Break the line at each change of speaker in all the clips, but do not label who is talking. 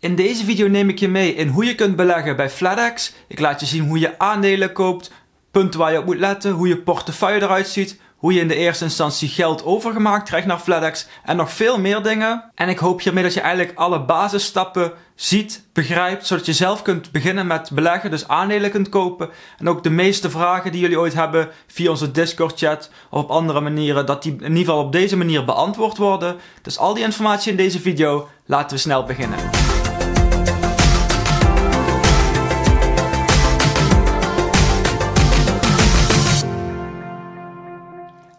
In deze video neem ik je mee in hoe je kunt beleggen bij FlatEx. Ik laat je zien hoe je aandelen koopt, punten waar je op moet letten, hoe je portefeuille eruit ziet, hoe je in de eerste instantie geld overgemaakt krijgt naar FlatEx en nog veel meer dingen. En ik hoop hiermee dat je eigenlijk alle basisstappen ziet, begrijpt, zodat je zelf kunt beginnen met beleggen, dus aandelen kunt kopen. En ook de meeste vragen die jullie ooit hebben via onze Discord chat of op andere manieren, dat die in ieder geval op deze manier beantwoord worden. Dus al die informatie in deze video, laten we snel beginnen.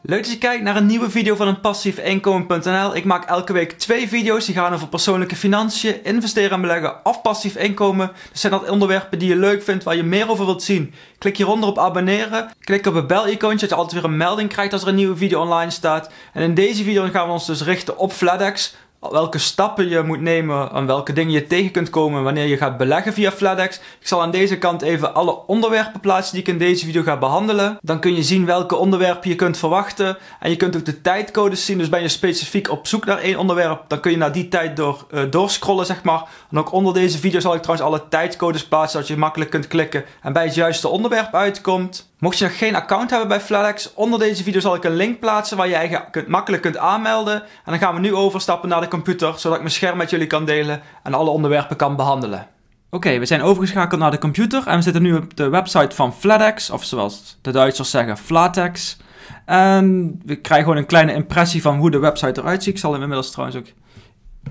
Leuk dat je kijkt naar een nieuwe video van een passiefinkomen.nl. Ik maak elke week twee video's die gaan over persoonlijke financiën, investeren en beleggen of passief inkomen. Dus zijn dat onderwerpen die je leuk vindt, waar je meer over wilt zien. Klik hieronder op abonneren. Klik op het bel-icoontje, dat je altijd weer een melding krijgt als er een nieuwe video online staat. En in deze video gaan we ons dus richten op FladEx welke stappen je moet nemen, En welke dingen je tegen kunt komen wanneer je gaat beleggen via Fladex. Ik zal aan deze kant even alle onderwerpen plaatsen die ik in deze video ga behandelen. Dan kun je zien welke onderwerpen je kunt verwachten en je kunt ook de tijdcodes zien. Dus ben je specifiek op zoek naar één onderwerp, dan kun je naar die tijd door, uh, doorscrollen zeg maar. En ook onder deze video zal ik trouwens alle tijdcodes plaatsen zodat je makkelijk kunt klikken en bij het juiste onderwerp uitkomt. Mocht je nog geen account hebben bij Flatex, onder deze video zal ik een link plaatsen waar je je makkelijk kunt aanmelden. En dan gaan we nu overstappen naar de computer, zodat ik mijn scherm met jullie kan delen en alle onderwerpen kan behandelen. Oké, we zijn overgeschakeld naar de computer en we zitten nu op de website van Flatex, of zoals de Duitsers zeggen, Flatex. En we krijgen gewoon een kleine impressie van hoe de website eruit ziet. Ik zal hem inmiddels trouwens ook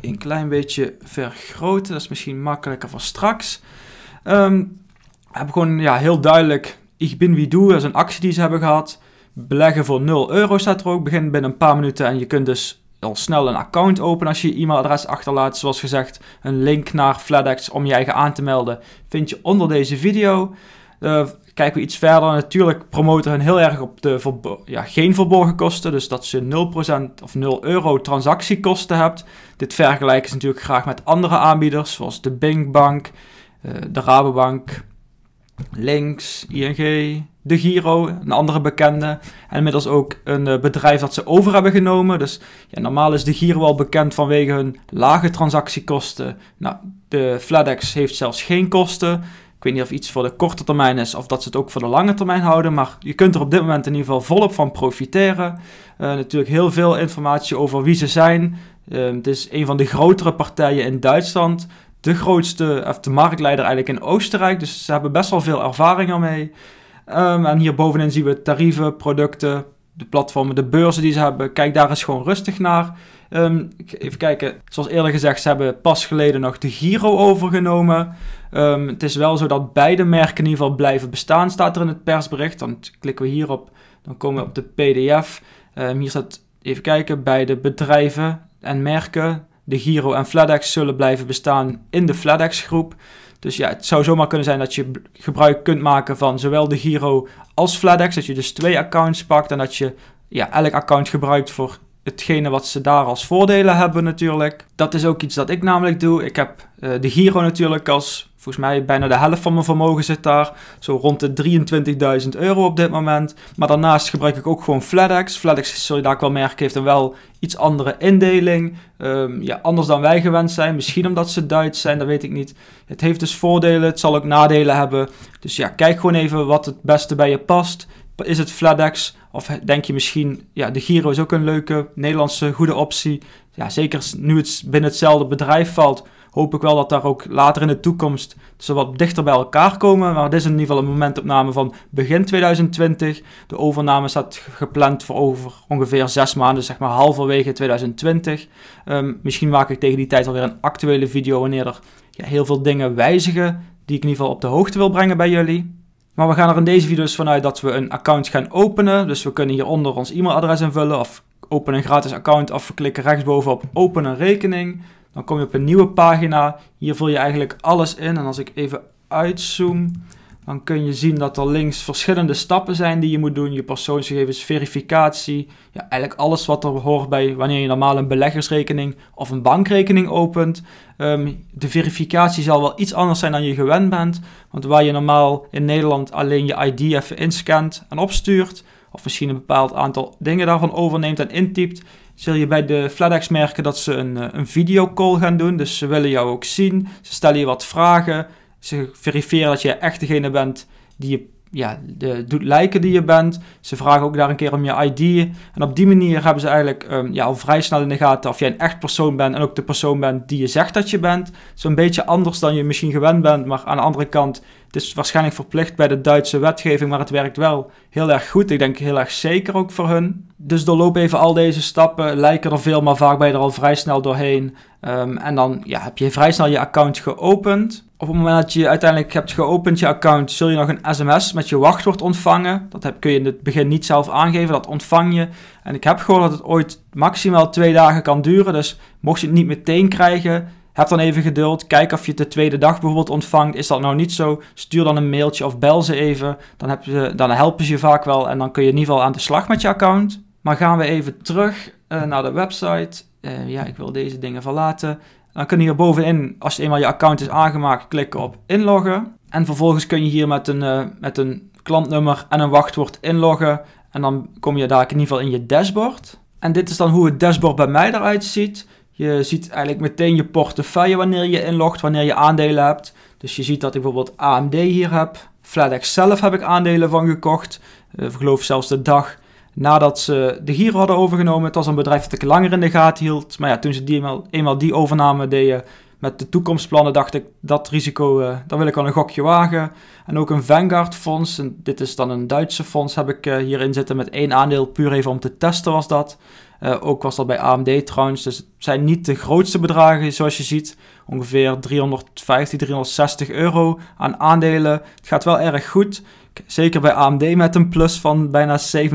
een klein beetje vergroten. Dat is misschien makkelijker voor straks. Ehm, we hebben gewoon ja, heel duidelijk ik bin wie doe, dat is een actie die ze hebben gehad. Beleggen voor 0 euro staat er ook. Begin binnen een paar minuten en je kunt dus al snel een account openen als je je e-mailadres achterlaat. Zoals gezegd, een link naar FlatEx om je eigen aan te melden vind je onder deze video. Uh, kijken we iets verder. Natuurlijk promoten hun heel erg op de ja, geen verborgen kosten. Dus dat ze 0% of 0 euro transactiekosten hebt. Dit vergelijken ze natuurlijk graag met andere aanbieders zoals de Bing Bank, eh, de Rabobank, Links, ING, De Giro, een andere bekende. En inmiddels ook een eh, bedrijf dat ze over hebben genomen. Dus ja, normaal is De Giro al bekend vanwege hun lage transactiekosten. Nou, de Fladex heeft zelfs geen kosten. Ik weet niet of iets voor de korte termijn is of dat ze het ook voor de lange termijn houden. Maar je kunt er op dit moment in ieder geval volop van profiteren. Eh, natuurlijk heel veel informatie over wie ze zijn. Eh, het is een van de grotere partijen in Duitsland de grootste, of de marktleider eigenlijk in Oostenrijk. Dus ze hebben best wel veel ervaring ermee. Um, ehm, en hier bovenin zien we tarieven, producten, de platformen, de beurzen die ze hebben. Kijk daar eens gewoon rustig naar. Ehm, even kijken, zoals eerder gezegd, ze hebben pas geleden nog de Giro overgenomen. Ehm, het is wel zo dat beide merken in ieder geval blijven bestaan, staat er in het persbericht. Dan klikken we hierop, dan komen we op de PDF. hier staat, even kijken, Beide bedrijven en merken de Giro en Fladex zullen blijven bestaan in de FlatEx groep. Dus ja, het zou zomaar kunnen zijn dat je gebruik kunt maken van zowel de Giro als FlatEx. Dat je dus twee accounts pakt en dat je ja, elk account gebruikt voor hetgene wat ze daar als voordelen hebben natuurlijk. Dat is ook iets dat ik namelijk doe. Ik heb eh, de Giro natuurlijk als Volgens mij bijna de helft van mijn vermogen zit daar. Zo rond de 23.000 euro op dit moment. Maar daarnaast gebruik ik ook gewoon FlatEx. FlatEx, zul je daar wel merken, heeft een wel iets andere indeling. Ehm, ja, anders dan wij gewend zijn. Misschien omdat ze Duits zijn, dat weet ik niet. Het heeft dus voordelen, het zal ook nadelen hebben. Dus ja, kijk gewoon even wat het beste bij je past. Is het FlatEx? Of denk je misschien, ja, de Giro is ook een leuke Nederlandse goede optie. Ja, zeker nu het binnen hetzelfde bedrijf valt hoop ik wel dat daar ook later in de toekomst ze wat dichter bij elkaar komen. Maar dit is in ieder geval een momentopname van begin 2020. De overname staat gepland voor over ongeveer zes maanden, zeg maar halverwege 2020. Ehm, misschien maak ik tegen die tijd alweer een actuele video wanneer er ja, heel veel dingen wijzigen die ik in ieder geval op de hoogte wil brengen bij jullie. Maar we gaan er in deze video dus vanuit dat we een account gaan openen. Dus we kunnen hieronder ons e-mailadres invullen of open een gratis account of we klikken rechtsboven op open een rekening. Dan kom je op een nieuwe pagina. Hier vul je eigenlijk alles in. En als ik even uitzoom, dan kun je zien dat er links verschillende stappen zijn die je moet doen. Je persoonsgegevens, verificatie. Ja, eigenlijk alles wat er hoort bij wanneer je normaal een beleggersrekening of een bankrekening opent. Ehm, de verificatie zal wel iets anders zijn dan je gewend bent. Want waar je normaal in Nederland alleen je ID even inscant en opstuurt, of misschien een bepaald aantal dingen daarvan overneemt en intypt, zul je bij de FlatEx merken dat ze een, eh, een videocall gaan doen. Dus ze willen jou ook zien, ze stellen je wat vragen, ze verifiëren dat je echt degene bent die je ja, de, doet lijken die je bent. Ze vragen ook daar een keer om je ID. En op die manier hebben ze eigenlijk ehm, ja, al vrij snel in de gaten of jij een echt persoon bent en ook de persoon bent die je zegt dat je bent. Zo'n beetje anders dan je misschien gewend bent, maar aan de andere kant het is waarschijnlijk verplicht bij de Duitse wetgeving, maar het werkt wel heel erg goed. Ik denk heel erg zeker ook voor hun. Dus doorloop even al deze stappen. Lijken er veel, maar vaak ben je er al vrij snel doorheen. Ehm, en dan ja, heb je vrij snel je account geopend. Op het moment dat je uiteindelijk hebt geopend je account, zul je nog een sms met je wachtwoord ontvangen. Dat heb, kun je in het begin niet zelf aangeven, dat ontvang je. En ik heb gehoord dat het ooit maximaal twee dagen kan duren. Dus mocht je het niet meteen krijgen, heb dan even geduld. Kijk of je het de tweede dag bijvoorbeeld ontvangt. Is dat nou niet zo? Stuur dan een mailtje of bel ze even. Dan, heb je, dan helpen ze je vaak wel. En dan kun je in ieder geval aan de slag met je account. Maar gaan we even terug eh, naar de website. Eh, ja, ik wil deze dingen verlaten. Dan kun je hier bovenin, als je eenmaal je account is aangemaakt, klikken op inloggen. En vervolgens kun je hier met een, eh, met een klantnummer en een wachtwoord inloggen. En dan kom je daar in ieder geval in je dashboard. En dit is dan hoe het dashboard bij mij eruit ziet. Je ziet eigenlijk meteen je portefeuille wanneer je inlogt, wanneer je aandelen hebt. Dus je ziet dat ik bijvoorbeeld AMD hier heb. Fladex zelf heb ik aandelen van gekocht. Eh, ik geloof zelfs de dag nadat ze de hier hadden overgenomen. Het was een bedrijf dat ik langer in de gaten hield. Maar ja, toen ze die eenmaal, die overname deden met de toekomstplannen, dacht ik dat risico, uh, wil ik al een gokje wagen. En ook een Vanguard fonds, dit is dan een Duitse fonds, heb ik eh, hierin zitten met één aandeel. Puur even om te testen was dat. Eh, ook was dat bij AMD trouwens. Dus het zijn niet de grootste bedragen zoals je ziet. Ongeveer 350, 360 euro aan aandelen. Het gaat wel erg goed. Zeker bij AMD met een plus van bijna 70%.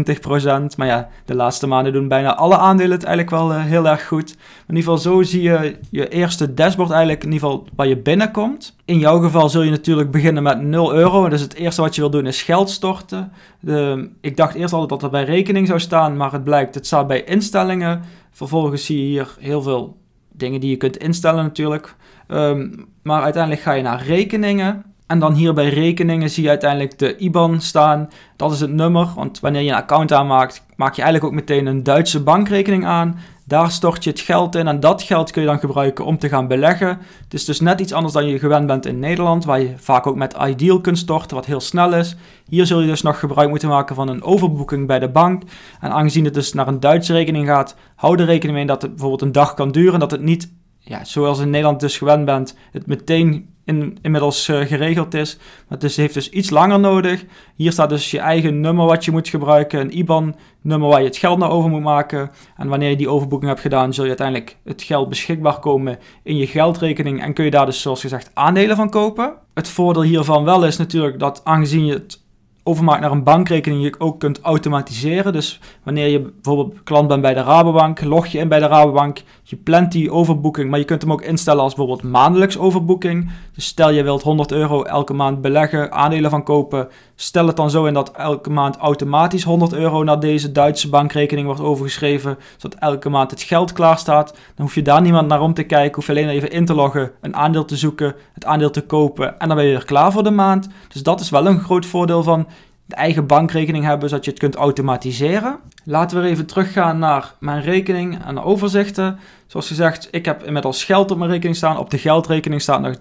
Maar ja, de laatste maanden doen bijna alle aandelen het eigenlijk wel eh, heel erg goed. In ieder geval zo zie je je eerste dashboard eigenlijk in ieder geval waar je binnenkomt. In jouw geval zul je natuurlijk beginnen met 0 euro. Dus het eerste wat je wil doen is geld storten. De, ik dacht eerst altijd dat dat bij rekening zou staan, maar het blijkt het staat bij instellingen. Vervolgens zie je hier heel veel dingen die je kunt instellen natuurlijk. Ehm, maar uiteindelijk ga je naar rekeningen. En dan hier bij rekeningen zie je uiteindelijk de IBAN staan. Dat is het nummer, want wanneer je een account aanmaakt, maak je eigenlijk ook meteen een Duitse bankrekening aan. Daar stort je het geld in en dat geld kun je dan gebruiken om te gaan beleggen. Het is dus net iets anders dan je gewend bent in Nederland, waar je vaak ook met Ideal kunt storten, wat heel snel is. Hier zul je dus nog gebruik moeten maken van een overboeking bij de bank. En aangezien het dus naar een Duitse rekening gaat, hou er rekening mee dat het bijvoorbeeld een dag kan duren. Dat het niet, ja, zoals in Nederland dus gewend bent, het meteen in, inmiddels eh, geregeld is. Maar het is, heeft dus iets langer nodig. Hier staat dus je eigen nummer wat je moet gebruiken, een IBAN-nummer waar je het geld naar over moet maken. En wanneer je die overboeking hebt gedaan, zul je uiteindelijk het geld beschikbaar komen in je geldrekening en kun je daar dus zoals gezegd aandelen van kopen. Het voordeel hiervan wel is natuurlijk dat aangezien je het overmaakt naar een bankrekening, je ook kunt automatiseren. Dus wanneer je bijvoorbeeld klant bent bij de Rabobank, log je in bij de Rabobank, je plant die overboeking, maar je kunt hem ook instellen als bijvoorbeeld maandelijks overboeking, stel je wilt 100 euro elke maand beleggen, aandelen van kopen. Stel het dan zo in dat elke maand automatisch 100 euro naar deze Duitse bankrekening wordt overgeschreven. Zodat elke maand het geld klaar staat. Dan hoef je daar niemand naar om te kijken. Hoef je alleen even in te loggen, een aandeel te zoeken, het aandeel te kopen. En dan ben je er klaar voor de maand. Dus dat is wel een groot voordeel van de eigen bankrekening hebben, zodat je het kunt automatiseren. Laten we even teruggaan naar mijn rekening en de overzichten. Zoals gezegd, ik heb inmiddels geld op mijn rekening staan. Op de geldrekening staat nog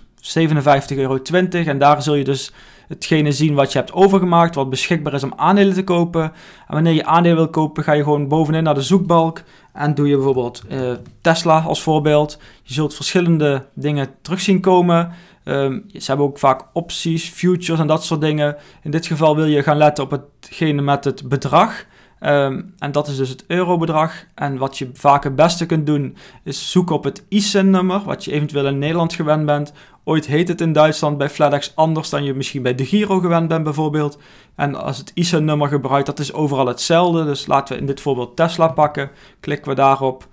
357,20 euro. En daar zul je dus hetgene zien wat je hebt overgemaakt, wat beschikbaar is om aandelen te kopen. En wanneer je aandelen wil kopen, ga je gewoon bovenin naar de zoekbalk. En doe je bijvoorbeeld eh, Tesla als voorbeeld. Je zult verschillende dingen terug zien komen. Ehm, ze hebben ook vaak opties, futures en dat soort dingen. In dit geval wil je gaan letten op hetgene met het bedrag. Ehm, en dat is dus het eurobedrag. En wat je vaak het beste kunt doen, is zoeken op het ISIN-nummer, wat je eventueel in Nederland gewend bent. Ooit heet het in Duitsland bij FlatEx anders dan je misschien bij de Giro gewend bent, bijvoorbeeld. En als het ISIN-nummer gebruikt, dat is overal hetzelfde. Dus laten we in dit voorbeeld Tesla pakken. Klikken we daarop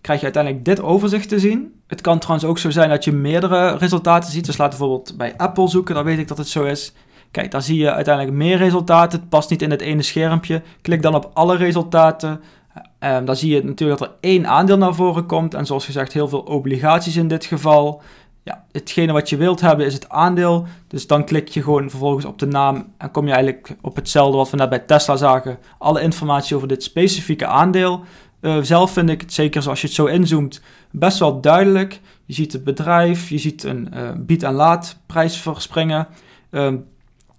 krijg je uiteindelijk dit overzicht te zien. Het kan trouwens ook zo zijn dat je meerdere resultaten ziet. Dus laat bijvoorbeeld bij Apple zoeken, dan weet ik dat het zo is. Kijk, daar zie je uiteindelijk meer resultaten. Het past niet in het ene schermpje. Klik dan op alle resultaten. Um, ehm, dan zie je natuurlijk dat er één aandeel naar voren komt. En zoals gezegd, heel veel obligaties in dit geval. Ja, hetgene wat je wilt hebben is het aandeel. Dus dan klik je gewoon vervolgens op de naam. En kom je eigenlijk op hetzelfde wat we net bij Tesla zagen. Alle informatie over dit specifieke aandeel. Eh, zelf vind ik het, zeker als je het zo inzoomt, best wel duidelijk. Je ziet het bedrijf, je ziet een eh, bied- en laadprijs verspringen. Ehm,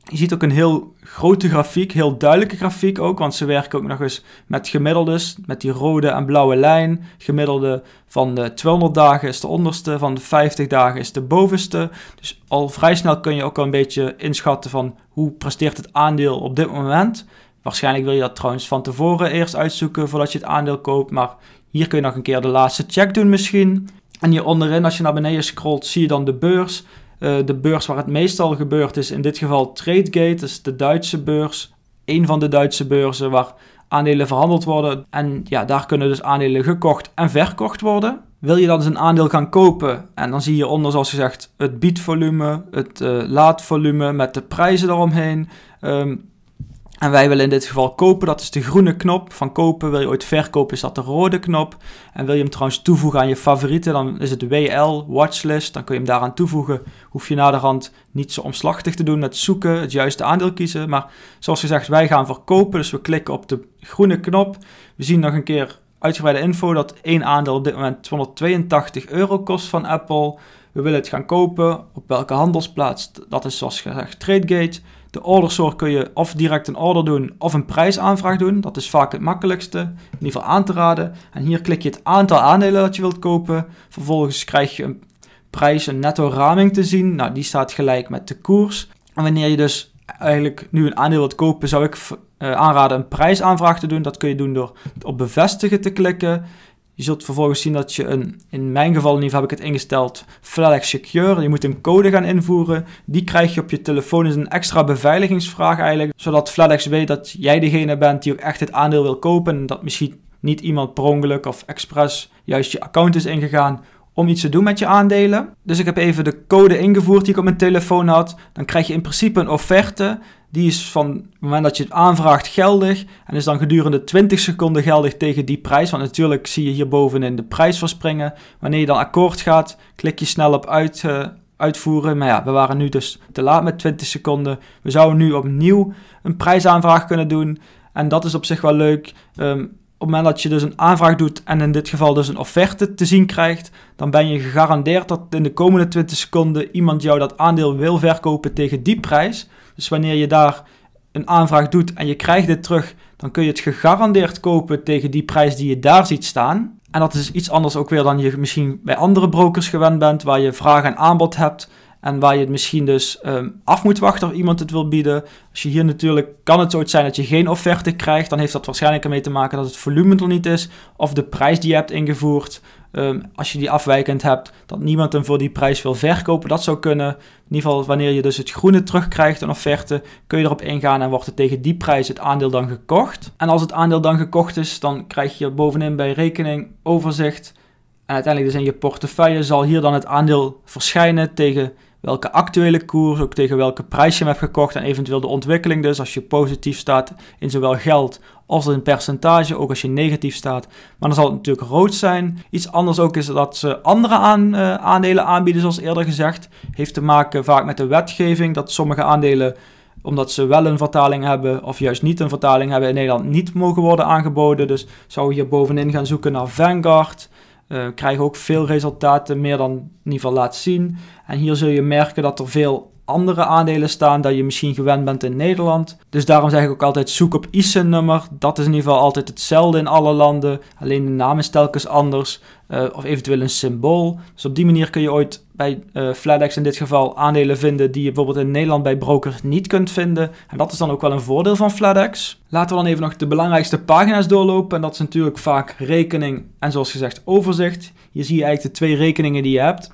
je ziet ook een heel grote grafiek, heel duidelijke grafiek ook, want ze werken ook nog eens met gemiddeldes, met die rode en blauwe lijn. gemiddelde van de 200 dagen is de onderste, van de 50 dagen is de bovenste. Dus al vrij snel kun je ook al een beetje inschatten van hoe presteert het aandeel op dit moment. Waarschijnlijk wil je dat trouwens van tevoren eerst uitzoeken voordat je het aandeel koopt. Maar hier kun je nog een keer de laatste check doen misschien. En hier onderin, als je naar beneden scrolt, zie je dan de beurs. Eh, de beurs waar het meestal gebeurt is in dit geval Tradegate, dus de Duitse beurs. Een van de Duitse beurzen waar aandelen verhandeld worden. En ja, daar kunnen dus aandelen gekocht en verkocht worden. Wil je dan eens een aandeel gaan kopen? En dan zie je onder, zoals gezegd, het biedvolume, het uh, laadvolume met de prijzen eromheen. Ehm, en wij willen in dit geval kopen, dat is de groene knop. Van kopen wil je ooit verkopen, is dat de rode knop. En wil je hem trouwens toevoegen aan je favorieten, dan is het de WL, watchlist. Dan kun je hem daaraan toevoegen. Hoef je naderhand niet zo omslachtig te doen met zoeken, het juiste aandeel kiezen. Maar zoals gezegd, wij gaan verkopen, dus we klikken op de groene knop. We zien nog een keer uitgebreide info dat één aandeel op dit moment 282 euro kost van Apple. We willen het gaan kopen. Op welke handelsplaats? Dat is zoals gezegd TradeGate. De orderzorg kun je of direct een order doen of een prijsaanvraag doen. Dat is vaak het makkelijkste, in ieder geval aan te raden. En hier klik je het aantal aandelen dat je wilt kopen. Vervolgens krijg je een prijs, een netto raming te zien. Nou, die staat gelijk met de koers. En wanneer je dus eigenlijk nu een aandeel wilt kopen, zou ik eh, aanraden een prijsaanvraag te doen. Dat kun je doen door op bevestigen te klikken. Je zult vervolgens zien dat je een, in mijn geval in ieder geval heb ik het ingesteld, Flex Secure. Je moet een code gaan invoeren. Die krijg je op je telefoon. is een extra beveiligingsvraag eigenlijk, zodat Flex weet dat jij degene bent die ook echt het aandeel wil kopen. En dat misschien niet iemand per ongeluk of expres juist je account is ingegaan om iets te doen met je aandelen. Dus ik heb even de code ingevoerd die ik op mijn telefoon had. Dan krijg je in principe een offerte. Die is van het moment dat je het aanvraagt geldig en is dan gedurende 20 seconden geldig tegen die prijs. Want natuurlijk zie je hierbovenin de prijs verspringen. Wanneer je dan akkoord gaat, klik je snel op uit, eh, uitvoeren. Maar ja, we waren nu dus te laat met 20 seconden. We zouden nu opnieuw een prijsaanvraag kunnen doen. En dat is op zich wel leuk. Ehm, op het moment dat je dus een aanvraag doet en in dit geval dus een offerte te zien krijgt, dan ben je gegarandeerd dat in de komende 20 seconden iemand jou dat aandeel wil verkopen tegen die prijs. Dus wanneer je daar een aanvraag doet en je krijgt dit terug, dan kun je het gegarandeerd kopen tegen die prijs die je daar ziet staan. En dat is iets anders ook weer dan je misschien bij andere brokers gewend bent, waar je vraag en aanbod hebt. En waar je het misschien dus ehm, af moet wachten of iemand het wil bieden. Als je hier natuurlijk, kan het zo zijn dat je geen offerte krijgt. Dan heeft dat waarschijnlijk ermee te maken dat het volume er niet is. Of de prijs die je hebt ingevoerd. Ehm, als je die afwijkend hebt, dat niemand hem voor die prijs wil verkopen. Dat zou kunnen. In ieder geval, wanneer je dus het groene terugkrijgt, een offerte, kun je erop ingaan en wordt er tegen die prijs het aandeel dan gekocht. En als het aandeel dan gekocht is, dan krijg je bovenin bij rekening overzicht. En uiteindelijk dus in je portefeuille zal hier dan het aandeel verschijnen tegen welke actuele koers, ook tegen welke prijs je hem hebt gekocht en eventueel de ontwikkeling. Dus als je positief staat in zowel geld als in percentage, ook als je negatief staat. Maar dan zal het natuurlijk rood zijn. Iets anders ook is dat ze andere aan, eh, aandelen aanbieden, zoals eerder gezegd. Heeft te maken vaak met de wetgeving, dat sommige aandelen omdat ze wel een vertaling hebben of juist niet een vertaling hebben in Nederland niet mogen worden aangeboden. Dus zou je hier bovenin gaan zoeken naar Vanguard, eh, krijgen ook veel resultaten meer dan in ieder geval laat zien. En hier zul je merken dat er veel andere aandelen staan dan je misschien gewend bent in Nederland. Dus daarom zeg ik ook altijd zoek op ISIN-nummer. Dat is in ieder geval altijd hetzelfde in alle landen. Alleen de naam is telkens anders eh, of eventueel een symbool. Dus op die manier kun je ooit bij uh, eh, Fladex in dit geval aandelen vinden die je bijvoorbeeld in Nederland bij brokers niet kunt vinden. En dat is dan ook wel een voordeel van Fladex. Laten we dan even nog de belangrijkste pagina's doorlopen. En dat is natuurlijk vaak rekening en zoals gezegd overzicht. Hier zie je eigenlijk de twee rekeningen die je hebt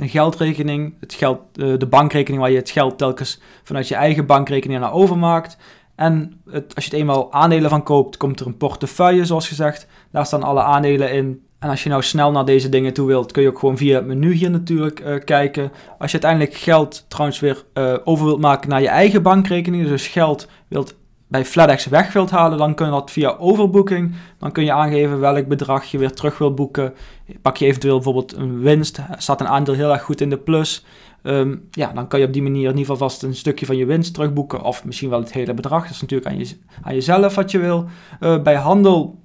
een geldrekening, het geld, eh, de bankrekening waar je het geld telkens vanuit je eigen bankrekening naar overmaakt. En het, als je het eenmaal aandelen van koopt, komt er een portefeuille, zoals gezegd. Daar staan alle aandelen in. En als je nou snel naar deze dingen toe wilt, kun je ook gewoon via het menu hier natuurlijk eh, kijken. Als je uiteindelijk geld trouwens weer eh, over wilt maken naar je eigen bankrekening, dus geld wilt bij FlatEx weg wilt halen, dan kun je dat via overboeking. Dan kun je aangeven welk bedrag je weer terug wilt boeken. Pak je eventueel bijvoorbeeld een winst, staat een aandeel heel erg goed in de plus. Ehm, ja, dan kan je op die manier in ieder geval vast een stukje van je winst terugboeken. Of misschien wel het hele bedrag. Dat is natuurlijk aan, je, aan jezelf wat je wil. Eh, bij handel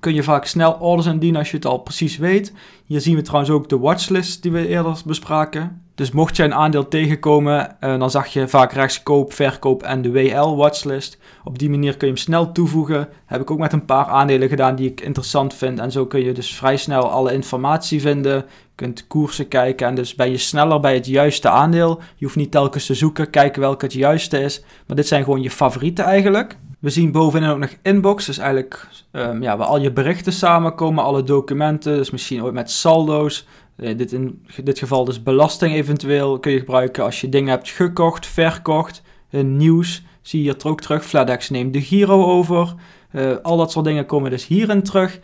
kun je vaak snel orders indienen als je het al precies weet. Hier zien we trouwens ook de watchlist die we eerder bespraken. Dus mocht je een aandeel tegenkomen, eh, dan zag je vaak rechts koop, verkoop en de WL-watchlist. Op die manier kun je hem snel toevoegen. Heb ik ook met een paar aandelen gedaan die ik interessant vind. En zo kun je dus vrij snel alle informatie vinden. Je kunt koersen kijken en dus ben je sneller bij het juiste aandeel. Je hoeft niet telkens te zoeken, kijken welke het juiste is. Maar dit zijn gewoon je favorieten eigenlijk. We zien bovenin ook nog inbox, dus eigenlijk ehm, ja, waar al je berichten samenkomen, alle documenten, dus misschien ook met saldo's, eh, dit in dit geval dus belasting eventueel kun je gebruiken als je dingen hebt gekocht, verkocht, eh, nieuws. Zie je het ook terug. Fladex neemt de Giro over. Eh, al dat soort dingen komen dus hierin terug.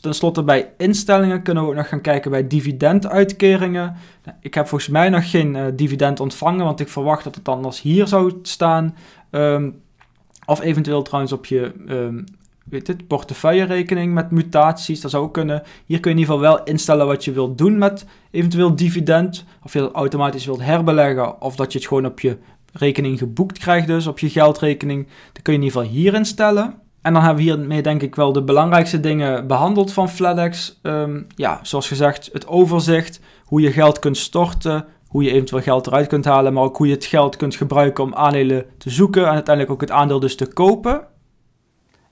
ten slotte bij instellingen kunnen we ook nog gaan kijken bij dividenduitkeringen. Nou, ik heb volgens mij nog geen dividend ontvangen, want ik verwacht dat het anders hier zou staan. Ehm, of eventueel trouwens op je ehm, weet het, rekening met mutaties. Dat zou ook kunnen. Hier kun je in ieder geval wel instellen wat je wilt doen met eventueel dividend. Of je dat automatisch wilt herbeleggen. Of dat je het gewoon op je rekening geboekt krijgt, dus op je geldrekening. Dat kun je in ieder geval hier instellen. En dan hebben we hiermee denk ik wel de belangrijkste dingen behandeld van FlatEx. Ehm, ja, zoals gezegd, het overzicht, hoe je geld kunt storten, hoe je eventueel geld eruit kunt halen, maar ook hoe je het geld kunt gebruiken om aandelen te zoeken en uiteindelijk ook het aandeel dus te kopen.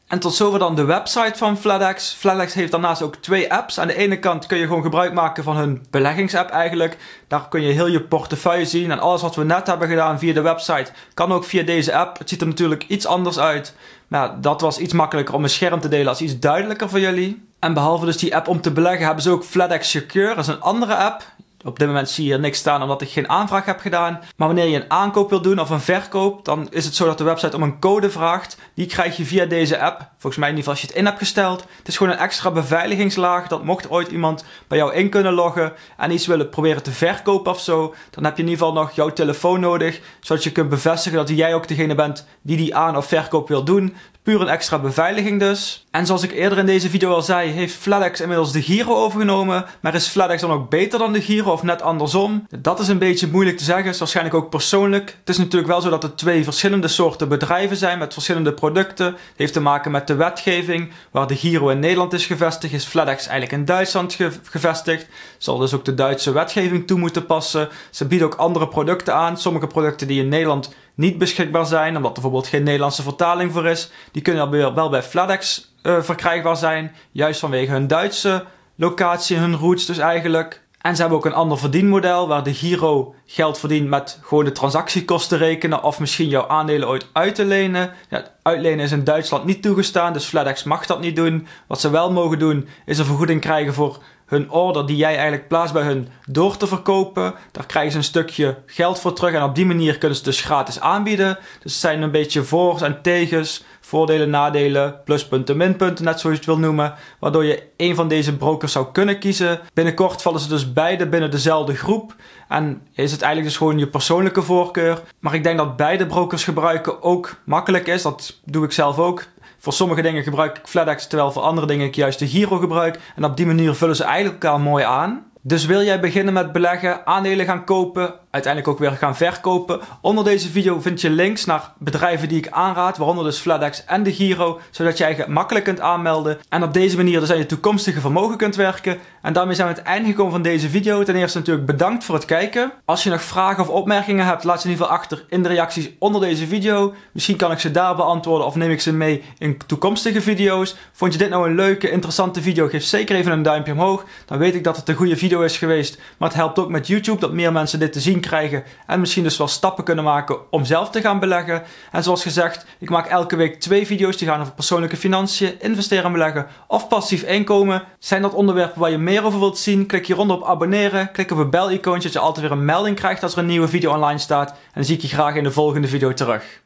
En tot zover dan de website van FlatEx. FlatEx heeft daarnaast ook twee apps. Aan de ene kant kun je gewoon gebruik maken van hun beleggingsapp eigenlijk. Daar kun je heel je portefeuille zien. En alles wat we net hebben gedaan via de website kan ook via deze app. Het ziet er natuurlijk iets anders uit. Maar dat was iets makkelijker om een scherm te delen als iets duidelijker voor jullie. En behalve dus die app om te beleggen hebben ze ook FlatEx Secure. Dat is een andere app. Op dit moment zie je hier niks staan omdat ik geen aanvraag heb gedaan. Maar wanneer je een aankoop wil doen of een verkoop, dan is het zo dat de website om een code vraagt. Die krijg je via deze app. Volgens mij in ieder geval als je het in hebt gesteld. Het is gewoon een extra beveiligingslaag dat mocht ooit iemand bij jou in kunnen loggen en iets willen proberen te verkopen of zo, dan heb je in ieder geval nog jouw telefoon nodig, zodat je kunt bevestigen dat jij ook degene bent die die aan of verkoop wil doen. Puur een extra beveiliging dus. En zoals ik eerder in deze video al zei, heeft Fladex inmiddels de Giro overgenomen. Maar is Fladex dan ook beter dan de Giro of net andersom? Dat is een beetje moeilijk te zeggen, is waarschijnlijk ook persoonlijk. Het is natuurlijk wel zo dat het twee verschillende soorten bedrijven zijn met verschillende producten. Het heeft te maken met de wetgeving. Waar de Giro in Nederland is gevestigd, is Fladex eigenlijk in Duitsland gevestigd. Zal dus ook de Duitse wetgeving toe moeten passen. Ze bieden ook andere producten aan. Sommige producten die in Nederland niet beschikbaar zijn, omdat er bijvoorbeeld geen Nederlandse vertaling voor is. Die kunnen weer wel bij Fladex uh, verkrijgbaar zijn, juist vanwege hun Duitse locatie, hun roots dus eigenlijk. En ze hebben ook een ander verdienmodel waar de Giro geld verdient met gewoon de transactiekosten rekenen of misschien jouw aandelen ooit uit te lenen. Ja, uitlenen is in Duitsland niet toegestaan, dus Fladex mag dat niet doen. Wat ze wel mogen doen is een vergoeding krijgen voor hun order die jij eigenlijk plaatst bij hun door te verkopen. Daar krijgen ze een stukje geld voor terug en op die manier kunnen ze dus gratis aanbieden. Dus het zijn een beetje voor's en tegens, voordelen, nadelen, pluspunten, minpunten, net zoals je het wil noemen. Waardoor je een van deze brokers zou kunnen kiezen. Binnenkort vallen ze dus beide binnen dezelfde groep. En is het eigenlijk dus gewoon je persoonlijke voorkeur. Maar ik denk dat beide brokers gebruiken ook makkelijk is. Dat doe ik zelf ook voor sommige dingen gebruik ik FlatEx, terwijl voor andere dingen ik juist de Giro gebruik. En op die manier vullen ze eigenlijk elkaar mooi aan. Dus wil jij beginnen met beleggen, aandelen gaan kopen, uiteindelijk ook weer gaan verkopen. Onder deze video vind je links naar bedrijven die ik aanraad, waaronder dus Fladex en de Giro, zodat jij je makkelijk kunt aanmelden en op deze manier dus aan je toekomstige vermogen kunt werken. En daarmee zijn we het einde gekomen van deze video. Ten eerste natuurlijk bedankt voor het kijken. Als je nog vragen of opmerkingen hebt, laat ze in ieder geval achter in de reacties onder deze video. Misschien kan ik ze daar beantwoorden of neem ik ze mee in toekomstige video's. Vond je dit nou een leuke, interessante video? Geef zeker even een duimpje omhoog. Dan weet ik dat het een goede video is geweest. Maar het helpt ook met YouTube dat meer mensen dit te zien krijgen en misschien dus wel stappen kunnen maken om zelf te gaan beleggen. En zoals gezegd, ik maak elke week twee video's die gaan over persoonlijke financiën, investeren en beleggen of passief inkomen. Zijn dat onderwerpen waar je meer over wilt zien? Klik hieronder op abonneren, klik op het bel-icoontje zodat je altijd weer een melding krijgt als er een nieuwe video online staat. En dan zie ik je graag in de volgende video terug.